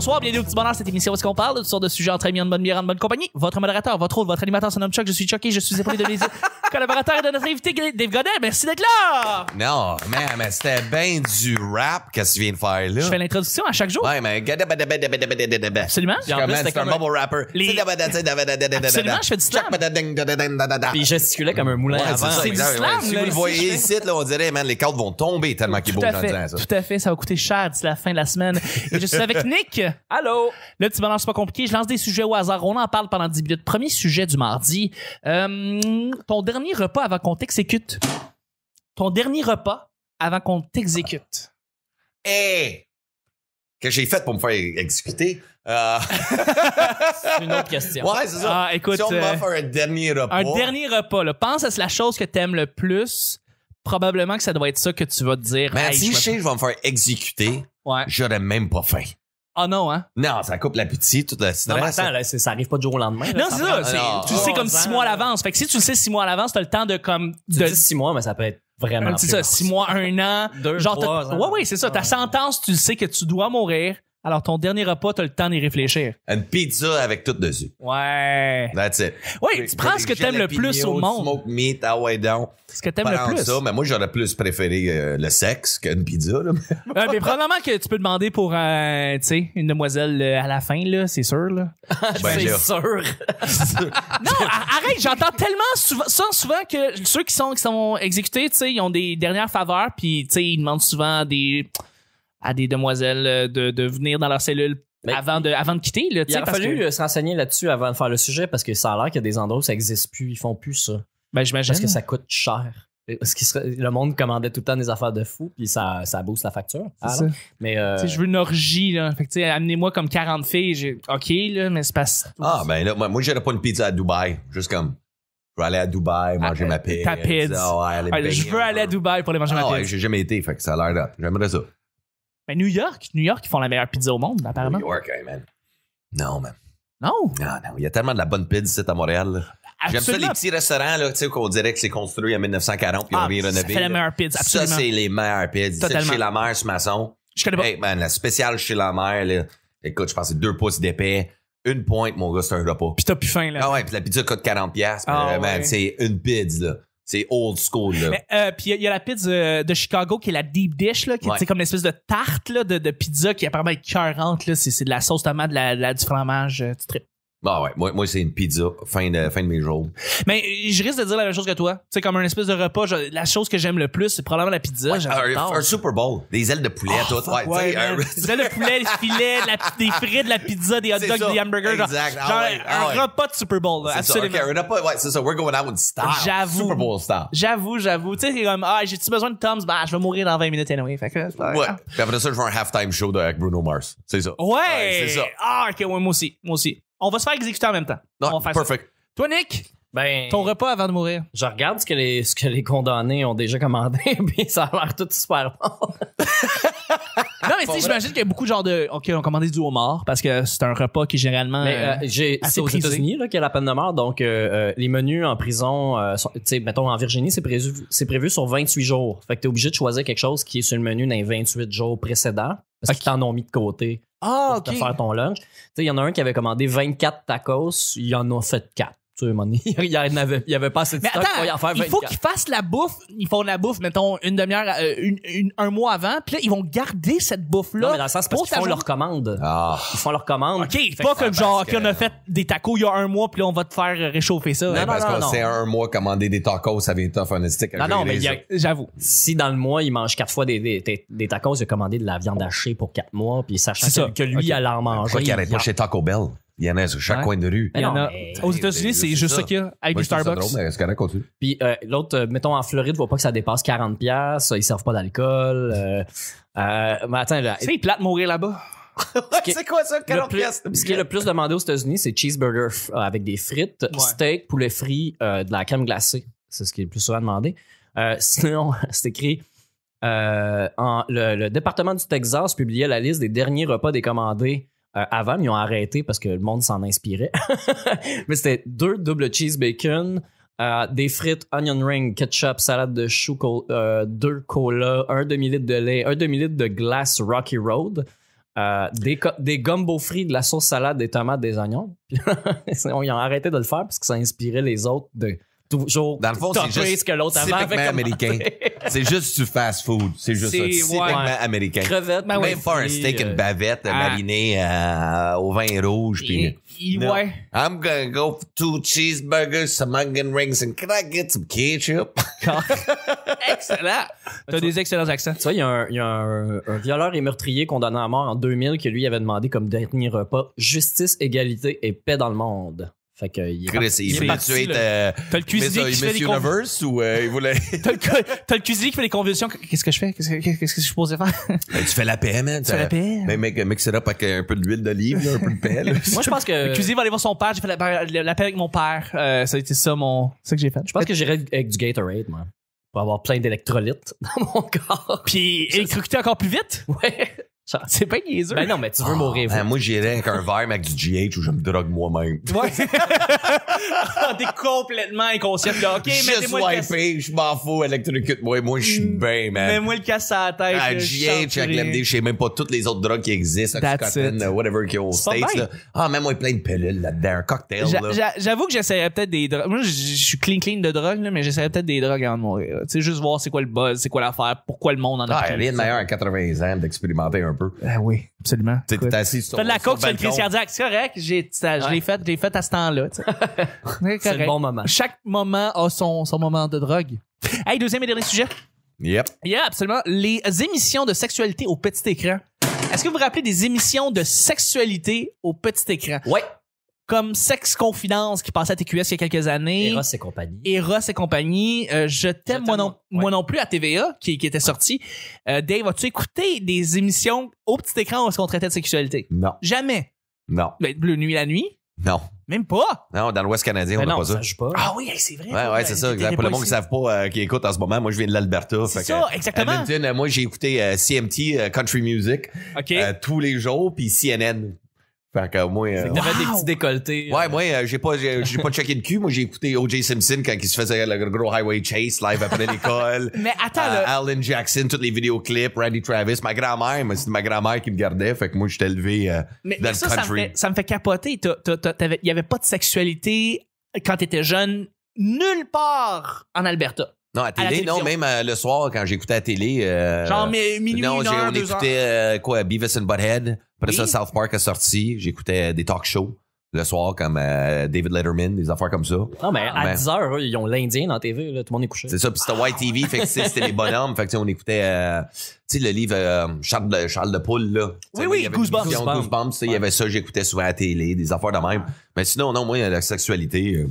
bonsoir, bienvenue au petit bonheur. Cette émission où est-ce qu'on parle de toutes sortes de sujets entre amis, en bonne bière, en bonne compagnie. Votre modérateur, votre autre, votre animateur son nom Chuck. Je suis choqué, je suis épaulé de mes collaborateurs et de notre invité Dave Godet. Merci d'être là. Non, mais, c'était bien du rap que tu viens de faire là. Je fais l'introduction à chaque jour. Ouais, mais absolument. J'ai en plus, c'est un bubble rapper. Les... Absolument, je fais du slam. Puis gesticulais comme un moulin ouais, avant. C'est du slam. Si vous le voyez ici, là, on dirait, les cartes vont tomber tellement qu'il est beau dans ça. Tout à fait, ça va coûter cher d'ici la fin de la semaine. Et je suis avec Nick. Allô? Là, tu bonheur, c'est pas compliqué. Je lance des sujets au hasard. On en parle pendant 10 minutes. Premier sujet du mardi. Euh, ton dernier repas avant qu'on t'exécute. Ton dernier repas avant qu'on t'exécute. Hé! Eh! Que j'ai fait pour me faire exécuter. Euh. c'est une autre question. Ouais, c'est ça. Ah, euh, un dernier repas. Un dernier repas, Pense à la chose que t'aimes le plus probablement que ça doit être ça que tu vas te dire. Mais ben, si je, je vais me faire exécuter, j'aurais même pas faim. Ah non, hein? Non, ça coupe l'appétit, tout le Non, mais ça arrive pas du jour au lendemain. Non, c'est ça. Tu le sais comme six mois à l'avance. Fait que si tu le sais six mois à l'avance, t'as le temps de comme. Tu dis six mois, mais ça peut être vraiment. C'est ça, six mois, un an. Deux, Genre, trois ouais, ouais, c'est ça. Ta sentence, tu le sais que tu dois mourir. Alors, ton dernier repas, t'as le temps d'y réfléchir. Une pizza avec tout dessus. Ouais. That's it. Oui, tu prends ce que t'aimes le plus au monde. Smoke meat, ah Ce que t'aimes le plus. Ça, mais moi, j'aurais plus préféré euh, le sexe qu'une pizza. Là. mais probablement que tu peux demander pour, euh, une demoiselle euh, à la fin, là, c'est sûr. Là. Ben c'est sûr. non, arrête, j'entends tellement souvent, ça souvent que ceux qui sont, qui sont exécutés, ils ont des dernières faveurs, puis, ils demandent souvent des à des demoiselles euh, de, venir dans leur cellule avant, de, avant de quitter. il a fallu se renseigner là-dessus avant de faire le sujet parce que ça a l'air qu'il y a des endroits où ça n'existe plus, ils font plus ça. Ben, j'imagine. Parce que ça coûte cher. le monde commandait tout le temps des affaires de fou, puis ça, ça booste la facture. Ah, mais euh, Je veux une orgie, là. amenez-moi comme 40 filles. OK, là, mais c'est pas... Ah, ben là, moi, moi j'aurais pas une pizza à Dubaï. Juste comme... Je veux aller à Dubaï, manger ma pizza. Ta ah, ah, je veux aller à Dubaï pour aller manger ma pizza. Ouais, j'ai jamais été, fait que ça a l'air d'être. J'aimerais ça. Mais ben, New York, New York, ils font la meilleure pizza au monde, apparemment. New York, hey, man. Non, man. Non? Non, non. Il y a tellement de la bonne pizza ici à Montréal. J'aime ça les petits restaurants là, tu sais, qu'on dirait que c'est construit en 1940 puis ah, on vient Ça C'est la meilleure pizza, absolument. Ça c'est les meilleures pizzas. Totalement. Chez la mère, ce maçon. Je connais pas. Hey, man, la spéciale chez la mère, là, écoute, je pense que c'est deux pouces d'épais. Une pointe, mon gars, c'est un repas. Puis t'as plus faim, là. Ah ouais, puis la pizza coûte 40$. pièces ah, ouais. c'est une pizza, là c'est old school. Euh, puis il y, a la pizza euh, de Chicago qui est la deep dish, là, qui comme une espèce de tarte là, de, de, pizza qui apparemment est cœurante. C'est, c'est de la sauce tomate, de la, du fromage. Tu euh, tripes bah ouais, moi, moi c'est une pizza, fin de, fin de mes jours. Mais je risque de dire la même chose que toi. c'est comme un espèce de repas, la chose que j'aime le plus, c'est probablement la pizza. un, Super Bowl, des ailes de poulet, ah, tout. Ouais, ouais, Des ailes de poulet, des filets, la, des frites, la pizza, des hot dogs, des hamburgers. Genre, ah ah un repas de Super Bowl, absolument. Ça, un repas, ouais, c'est ça, we're going out with style. Super Bowl style. J'avoue, j'avoue. Tu sais, c'est comme, ah, j'ai-tu besoin de Tom's? Bah, je vais mourir dans 20 minutes et Fait que, ouais. Puis après ça, je un halftime show avec Bruno Mars. C'est ça. Ouais. c'est ça. Ah, ok, ouais, moi aussi. Moi aussi. On va se faire exécuter en même temps. perfect. Toi, Nick, ben, ton repas avant de mourir. Je regarde ce que les, ce que les condamnés ont déjà commandé, puis ça a l'air tout super bon. non, mais si, j'imagine qu'il y a beaucoup de genre de. OK, on commandé du mort, parce que c'est un repas qui généralement. Euh, j'ai euh, c'est aux qu'il y a la peine de mort. Donc, euh, les menus en prison, tu sais, mettons en Virginie, c'est prévu, prévu sur 28 jours. Fait que t'es obligé de choisir quelque chose qui est sur le menu dans 28 jours précédents parce qu'ils t'en ont mis de côté. Ah, pour okay. te faire ton lunch. Il y en a un qui avait commandé 24 tacos, il en a fait 4. il y avait, pas assez de Mais stock attends, faire il faut qu'ils fassent la bouffe. Ils font la bouffe, mettons, une demi-heure, euh, un mois avant. Puis là, ils vont garder cette bouffe-là. Non, mais dans le c'est parce qu'ils font leur commande. Ah. Ils font leur commande. OK, pas comme genre, qu'on a fait des tacos il y a un mois, puis là, on va te faire réchauffer ça. Non, non, parce un mois commander des tacos, ça vient tough, un stick. Non, non, mais j'avoue. Si dans le mois, il mange quatre fois des, tacos, il a commandé de la viande hachée pour quatre mois, puis sachant que, lui, elle en manger. Quoi qu'il n'arrête pas chez Taco Bell. Il y en a sur chaque coin de rue. aux États-Unis, ben, c'est juste ça, qu'il y a avec du Starbucks. Puis euh, l'autre, euh, mettons en Floride, voit pas que ça dépasse 40$, ils servent pas d'alcool. Euh, euh mais attends, là. C'est plate mourir là-bas. c'est quoi ça, 40 Ce qui est le plus demandé aux États-Unis, c'est cheeseburger avec des frites, steak, poulet frit, de la crème glacée. C'est ce qui est le plus souvent demandé. sinon, c'est écrit le, le département du Texas publiait la liste des derniers repas décommandés euh, avant, ils ont arrêté parce que le monde s'en inspirait. Mais c'était deux double cheese bacon, euh, des frites, onion ring, ketchup, salade de chou, euh, deux colas, un demi-litre de lait, un demi-litre de glace Rocky Road. des, des gumbo frits, de la sauce salade, des tomates, des oignons. Ils ont arrêté de le faire parce que ça inspirait les autres de dans le fond, c'est juste que l'autre avant typiquement américain. c'est juste du fast food. C'est juste ça. Typiquement américain. Même un steak, une euh, bavette marinée euh, au vin rouge. puis I'm gonna go for two cheeseburgers, some onion rings, and can I get some ketchup? Excellent! T'as des excellents accents. Tu vois, il y a, un, violeur et meurtrier condamné à mort en 2000 qui lui avait demandé comme dernier repas justice, égalité et paix dans le monde. Fait que, il est Chris, il est parti le, euh, t'as le cuisinier qui fait Universe ou euh, il voulait... t'as, le, cuisinier qui fait les convulsions. Qu'est-ce que je fais? Qu'est-ce que, je suis supposé faire? Ben, tu fais la paix, man. Tu fais la paix. Mais mec, mix it up avec un peu d'huile d'olive, un peu de pelle. Moi, je pense que... Le cuisinier va aller voir son père. J'ai fait la, ben, paix avec mon père. Euh, ça a été ça, mon... C'est ça que j'ai fait. Je pense que j'irai avec du Gatorade, moi. Pour avoir plein d'électrolytes dans mon corps. Puis électrocuter encore plus vite? Ouais. C'est pas niaiseux. Ben non, mais tu veux ah, mourir. Ben, moi, j'irais avec un verre, mais avec du GH où je me drogue moi-même. Tu ah, T'es complètement inconscient. là, ok, Juste je m'en fous, électrocute-moi. Moi, je suis mm. bien, man. Mets-moi le casse à la tête. Ah, à GH, avec l'MD, je sais même pas toutes les autres drogues qui existent. Oxycontin, euh, whatever qui y States. là. Ah, même moi, plein de pilules là-dedans, un cocktail. J'avoue que j'essaierais peut-être des drogues. Moi, je suis clean clean de drogue, là, mais j'essaierais peut-être des drogues avant de mourir. Tu sais, juste voir c'est quoi le buzz, c'est quoi l'affaire, pourquoi le monde en a Ah, pris. rien meilleur à 80 ans d'expérimenter ah oui, absolument. Tu assis sur, de la coke sur le crise cardiaque, c'est correct. J'ai, Je l'ai fait, j'ai fait à ce temps-là. c'est le bon moment. Chaque moment a son, son moment de drogue. Hey, deuxième et dernier sujet. Yep. Yeah, absolument. Les émissions de sexualité au petit écran. Est-ce que vous vous rappelez des émissions de sexualité au petit écran? Oui comme Sex Confidence qui passait à TQS il y a quelques années. Eros et compagnie. Eros et compagnie. Euh, je t'aime moi non, moi non plus à TVA qui, était sorti. Euh, Dave, as-tu écouté des émissions au petit écran où est-ce qu'on traitait de sexualité? Non. Jamais. Non. Ben, Bleu Nuit la nuit? Non. Même pas. Non, dans l'Ouest canadien, on ben n'a pas ça. Pas. Ah oui, c'est vrai. Ouais, ouais, c'est ça. Pour le monde qui ne savent pas, euh, qui écoute en ce moment, moi, je viens de l'Alberta. C'est ça, exactement. moi, j'ai écouté CMT, Country Music, tous les jours, puis CNN fait que moi. C'est euh, t'avais des petits décolletés. Ouais, euh. moi, euh, j'ai pas, j'ai, pas checké de cul. Moi, j'ai écouté O.J. Simpson quand il se faisait le gros Highway Chase live après l'école. Mais attends, Alan Jackson, tous les vidéoclips, Randy Travis, ma grand-mère, c'est ma grand-mère qui me gardait. Fait que moi, j'étais élevé mais, dans ça, le country. Ça me fait, ça me fait capoter. Il y avait pas de sexualité quand t'étais jeune nulle part en Alberta. Non, à télé, non, même euh, le soir, quand j'écoutais à télé. Euh, Genre, mais minuit, Non, une on écoutait euh, quoi, Beavis and Butthead. Après ça, South Park a sorti. J'écoutais des talk shows le soir, comme David Letterman, des affaires comme ça. Non, mais à 10 h ils ont l'Indien dans la télé. là, tout le monde est couché. C'est ça, puis c'était White TV, fait que c'était les bonhommes. Fait que on écoutait, le livre Charles, de, Charles de Poule, là. oui, oui, Goosebumps. Goosebumps, il y avait ça, j'écoutais souvent à la télé, des affaires de même. Mais sinon, non, moi, la sexualité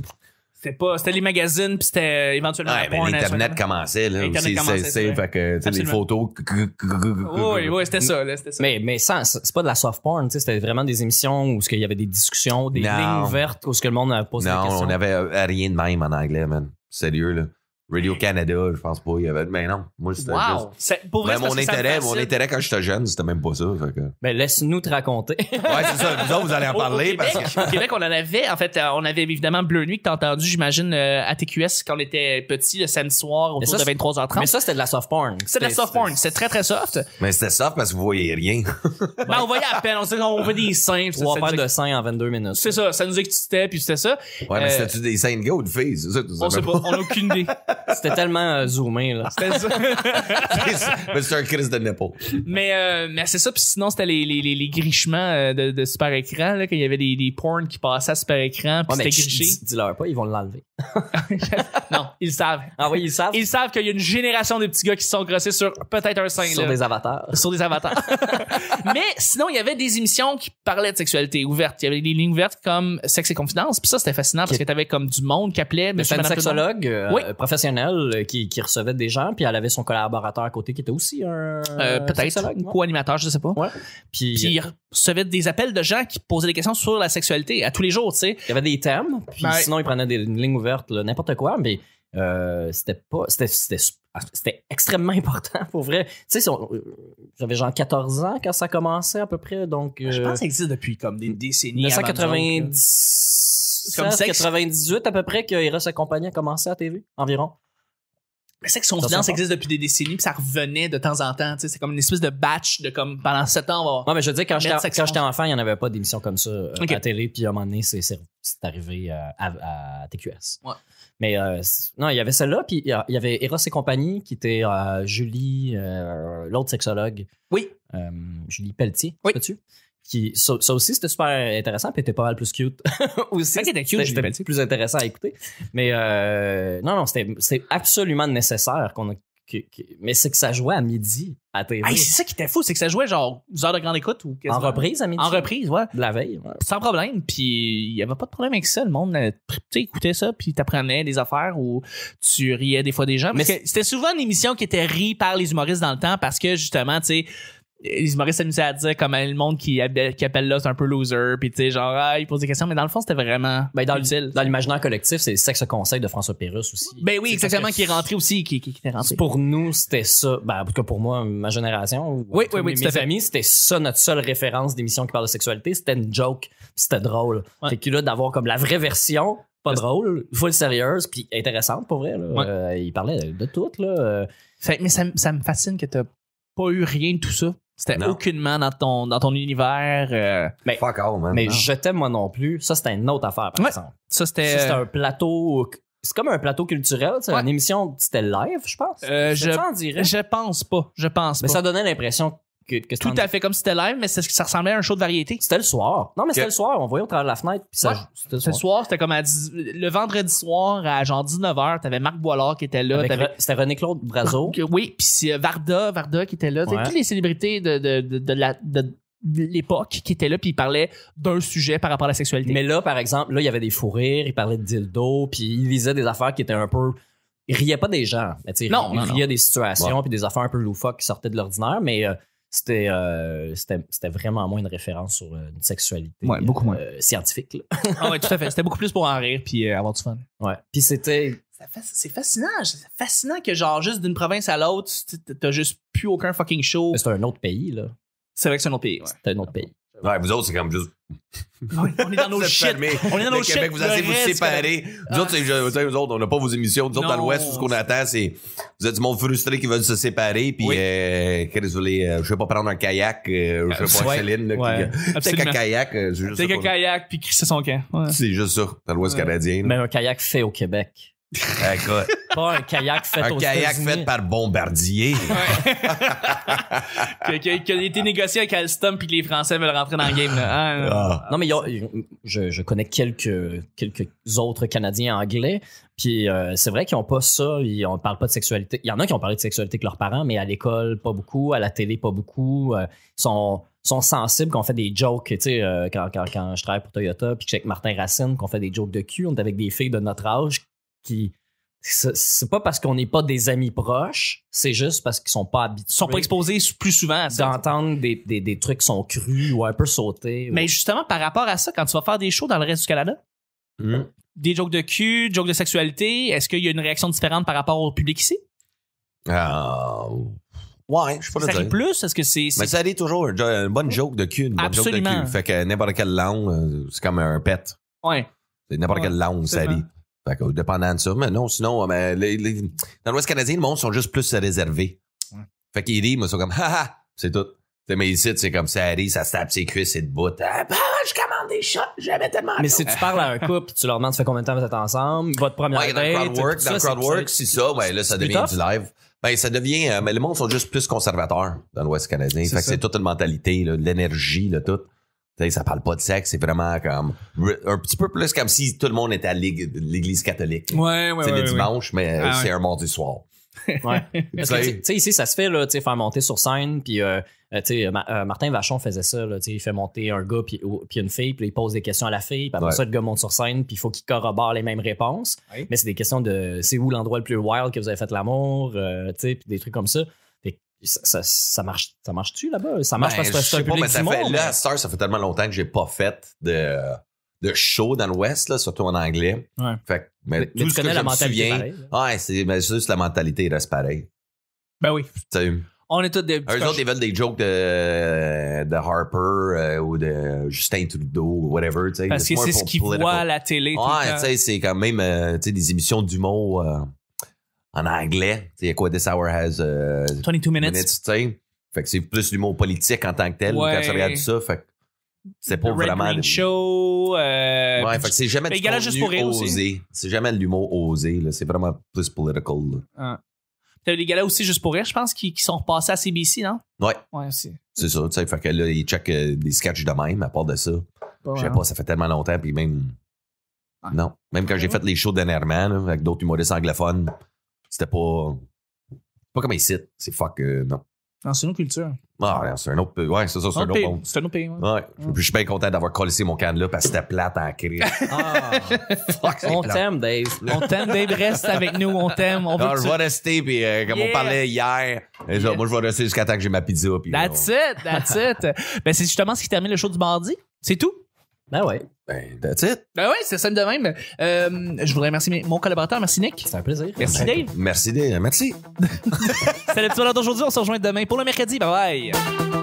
c'était pas c'était les magazines puis c'était euh, éventuellement ouais, Les l'internet commençait là aussi c'est fait que tu les photos oui oui c'était ça là ça mais mais c'est pas de la soft porn tu sais c'était vraiment des émissions où ce qu'il y avait des discussions des lignes ouvertes où ce que le monde posait posé des questions. Non, on avait rien de même en anglais man sérieux là Radio-Canada, ben. je pense pas. Il y avait. Mais ben non, moi, c'était wow. Ben, mon intérêt, mon intérêt quand j'étais jeune, c'était même pas ça. Fait que... Ben, laisse-nous te raconter. ouais, c'est ça. nous autres, vous allez en parler. Au, parce Québec, que... on en avait. En fait, euh, on avait évidemment Bleu Nuit que t'as entendu, j'imagine, euh, à TQS quand on était petit, le samedi soir, autour ça, de 23h30. Mais ça, c'était de la soft porn. C'était de la soft porn. C'était très, très soft. Mais c'était soft parce que vous voyez rien. ben, on voyait à peine. On, sait, on voit des seins. Trois paires de seins en 22 minutes. C'est ça. Ça nous excitait, puis c'était ça. Ouais, mais euh, c'était-tu des seins de gars de filles? On sait pas. On a aucune idée. C'était tellement euh, zoomé, là. C'était ça. Mais c'est un crise de nipple. Mais, euh, mais c'est ça. Puis sinon, c'était les, les, les, grichements euh, de, super écran, là, quand il y avait des, des qui passaient à super écran, puis c'était griché. dis- leur pas, ils vont l'enlever. non, ils savent. Ah oui, ils savent. Ils savent qu'il y a une génération de petits gars qui se sont grossés sur peut-être un sein, sur des avatars. sur des avatars. Mais sinon, il y avait des émissions qui parlaient de sexualité ouverte. Il y avait des lignes ouvertes comme Sexe et Confidence. Puis ça, c'était fascinant parce que t'avais comme du monde qui appelait. Mais un sexologue professionnel euh, qui, recevait des gens, puis elle avait son collaborateur à côté qui était aussi un. Euh, peut-être. Co-animateur, je ne sais pas. Ouais. Puis, recevait des appels de gens qui posaient des questions sur la sexualité à tous les jours, tu sais. Il y avait des thèmes, puis ben, sinon il prenait des, lignes ouvertes ouverte, n'importe quoi, mais euh, c'était pas c'était ah, extrêmement important pour vrai. Tu sais, euh, j'avais genre 14 ans quand ça commençait à peu près, donc. Ah, je euh, pense que ça existe depuis comme des décennies. 1998 98 à peu près que reste et compagnie a commencé à TV, environ. Mais c'est que son silence existe depuis des décennies, puis ça revenait de temps en temps. C'est comme une espèce de batch de comme pendant sept ans, moi mais je veux dire, quand j'étais enfant, il n'y en avait pas d'émissions comme ça euh, à la télé, puis à un moment donné, c'est arrivé euh, à, à, TQS. Ouais. Mais euh, non, il y avait celle-là, puis il y avait Eros et compagnie, qui était Julie, l'autre sexologue. Oui. Julie Pelletier. Oui. tu ça, aussi, c'était super intéressant, puis était pas mal plus cute aussi. c'était cute, plus intéressant à écouter. Mais euh, non, non, c'était absolument nécessaire qu'on mais c'est que ça jouait à midi à c'est ça qui était fou, c'est que ça jouait genre heures de grande écoute ou En reprise à midi. En reprise, ouais. De la veille. Sans problème. Puis il n'y avait pas de problème avec ça. Le monde euh, écoutait ça, puis t'apprenais des affaires ou tu riais des fois des gens. Mais c'était souvent une émission qui était ri par les humoristes dans le temps parce que justement, tu sais les humoristes s'amusaient à dire comme le monde qui, appelle là c'est un peu loser puis tu sais genre ah, il pose des questions mais dans le fond c'était vraiment ben, dans dans l'imaginaire collectif c'est sexe conseil de François Pérus aussi ben oui exactement qui est rentré aussi qui, qui, est rentré pour nous c'était ça ben en tout cas pour moi ma génération oui oui oui mes, c'était ça notre seule référence d'émission qui parle de sexualité c'était une joke c'était drôle fait que là d'avoir comme la vraie version pas drôle, full sérieuse, puis intéressante pour vrai. Euh, il parlait de tout. Là. Fait, mais ça, ça, me fascine que tu pas eu rien de tout ça. C'était aucunement dans ton, dans ton univers. Euh, mais, mais je t'aime moi non plus, ça c'était une autre affaire par exemple. ça, c'était. un plateau, c'est comme un plateau culturel, c'est une émission, c'était live je pense. Euh, je- Je pense pas. Je pense Mais ça donnait l'impression tout à fait comme si c'était live, mais ça ressemblait à un show de variété. C'était le soir. Non, mais c'était le soir. On voyait au travers de la fenêtre. Puis le soir. C'était comme le vendredi soir à genre 19h. T'avais Marc Boilard qui était là. C'était René-Claude Brazo. Oui, puis euh, Varda, Varda qui était là. Toutes les célébrités de, l'époque qui étaient là puis il parlait d'un sujet par rapport à la sexualité. Mais là par exemple, là il y avait des fous rires, il parlait de dildo, puis il lisait des affaires qui étaient un peu il riait pas des gens, mais tu il riait des situations puis des affaires un peu loufoques qui sortaient de l'ordinaire mais euh, c'était euh, c'était vraiment moins une référence sur euh, une sexualité beaucoup moins. Euh, scientifique. Ah tout à fait. C'était beaucoup plus pour en rire puis euh, avoir du fun. Ouais. Puis c'était c'est fascinant, c'est fascinant que genre juste d'une province à l'autre, t'as juste plus aucun fucking show. C'est un autre pays là. C'est vrai que c'est un autre pays. C'est un autre pays. Ouais, vous autres, c'est comme juste. on est dans nos shit. On est dans nos shit. vous allez vous séparer. Vous autres, c'est, on n'a pas vos émissions. Vous autres, dans l'Ouest, tout ce qu'on attend, c'est, vous êtes du monde frustré qui veulent se séparer, puis, désolé, euh, euh, je vais pas prendre un kayak, euh, je vais pas Céline, là, qui, qu'un kayak, c'est juste. C'est qu'un kayak, puis c'est son camp. C'est juste ça, dans l'Ouest canadien. Mais un kayak fait au Québec. Pas un kayak fait un kayak fait par Bombardier. qui, a, été négocié avec Alstom puis que les Français veulent rentrer dans le game. Hein, ah. non. mais je, connais quelques, quelques autres Canadiens anglais. Puis euh, c'est vrai qu'ils ont pas ça. Ils, on parle pas de sexualité. Il y en a qui ont parlé de sexualité avec leurs parents, mais à l'école, pas beaucoup. À la télé, pas beaucoup. Euh, ils sont sont sensibles, qu'on fait des jokes, tu sais, euh, quand, je travaille pour Toyota, puis avec Martin Racine, qu'on fait des jokes de cul, on est avec des filles de notre âge c'est pas parce qu'on n'est pas des amis proches, c'est juste parce qu'ils sont pas habitués. Ils sont pas exposés plus souvent à ça. D'entendre des, trucs qui sont crus ou un peu sautés. Mais justement, par rapport à ça, quand tu vas faire des shows dans le reste du Canada, hmm. des jokes de cul, des jokes de sexualité, est-ce qu'il y a une réaction différente par rapport au public ici? Ah... Ouais, je suis pas Ça arrive plus, est-ce que c'est. Mais ça arrive toujours. Euh, une bonne joke de cul, une bonne Absolument. joke Fait que n'importe quelle langue, euh, c'est comme un pet. Ouais. N'importe quelle langue, ça arrive. Fait que, dépendant de ça, mais non, sinon, mais euh, ben, les, dans l'Ouest canadien, les monde sont juste plus réservés. Fait qu'ils rient, mais ils sont comme, haha, c'est tout. Mais ici, c'est comme ça, arrive, ça se tape ses cuisses et de bout. Ah, bah, je commande des shots, j'avais tellement. Mais si tu parles à un couple, tu leur demandes, ça fait combien de temps vous êtes ensemble, votre première ouais, date. Dans le crowdwork, dans c'est ça, là, ça devient du live. Ben, ça devient, euh, mais les monde sont juste plus conservateurs dans l'Ouest canadien. Fait que c'est toute une mentalité, l'énergie, tout ça parle pas de sexe, c'est vraiment comme un petit peu plus comme si tout le monde était à l'église catholique. C'est le dimanche, mais euh, ah, c'est un mardi soir. ici, ça se fait, là, tu faire monter sur scène, puis, euh, euh, Martin Vachon faisait ça, il fait monter un gars puis, une fille, puis il pose des questions à la fille, puis après ça, le gars monte sur scène, puis il faut qu'il corrobore les mêmes réponses. Mais c'est des questions de c'est où l'endroit le plus wild que vous avez fait l'amour, des trucs comme ça. Ça, marche ça marche tu là-bas ça marche ben, parce que c'est un public pas, mais ça fait, là Star ça fait tellement longtemps que j'ai pas fait de de show dans l'Ouest là surtout en anglais fait mais, tout tu ce connais que la je mentalité me souviens, pareil, ouais c'est juste la mentalité reste pareil ben oui on est tous des. Eux autres, ils veulent des jokes de, de Harper euh, ou de Justin Trudeau ou whatever. Parce que c'est ce qu'ils voient à la télé. Ouais, tu sais, c'est quand même euh, sais des émissions d'humour. Euh, en anglais. Il y quoi, This Hour Has 22 euh, Minutes. fait que c'est plus l'humour politique en tant que tel quand tu regardes ça. Fait c'est pas vraiment. Green Show. Euh, ouais, fait que c'est jamais du osé. C'est jamais de l'humour osé. C'est vraiment plus political. Ah. T'as les là aussi juste pour rire, je pense, qui, sont repassés à CBC, non? Ouais. Ouais, c'est. C'est ça, tu sais. Fait que là, ils checkent euh, des sketchs de même, à part de ça. je sais pas, ça fait tellement longtemps, puis même. Ah. Non. Même quand j'ai ah. fait les shows dernièrement, avec d'autres humoristes anglophones, c'était pas. Pas comme ici. C'est fuck, euh, non. Non, c'est une culture. Ah, c'est un autre. Ouais, c'est ça, c'est un, ah, autre C'est un autre pays. Ouais. Ah. je suis bien content d'avoir collé mon canne là parce que c'était plate à créer. Ah, On t'aime, Dave. On t'aime, Dave. Reste avec nous. On t'aime. On je vais rester. Puis euh, comme on parlait hier, moi, je vais rester jusqu'à temps que j'ai ma pizza. Euh, that's it. That's it. Ben, c'est justement ce qui termine le show du mardi. C'est tout. Ben ouais. Ben, that's it. Ben ouais, c'est ça de même. Euh, je voudrais remercier mon collaborateur. Merci Nick. C'est un plaisir. Merci ben, Dave. Merci Dave. Merci. C'était l'heure d'aujourd'hui. On se rejoint demain pour le mercredi. Bye bye.